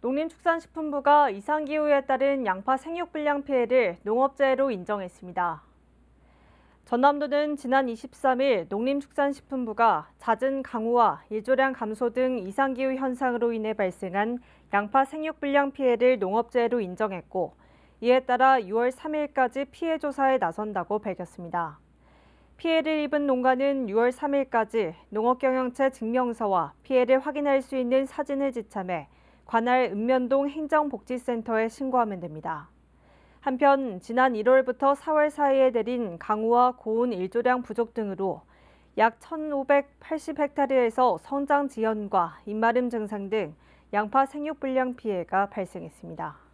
농림축산식품부가 이상기후에 따른 양파 생육 불량 피해를 농업재해로 인정했습니다. 전남도는 지난 23일 농림축산식품부가 잦은 강우와 일조량 감소 등 이상기후 현상으로 인해 발생한 양파 생육 불량 피해를 농업재해로 인정했고 이에 따라 6월 3일까지 피해 조사에 나선다고 밝혔습니다. 피해를 입은 농가는 6월 3일까지 농업경영체 증명서와 피해를 확인할 수 있는 사진을 지참해 관할 읍면동 행정복지센터에 신고하면 됩니다. 한편 지난 1월부터 4월 사이에 내린 강우와 고온 일조량 부족 등으로 약 1,580헥타르에서 성장 지연과 입마름 증상 등 양파 생육 불량 피해가 발생했습니다.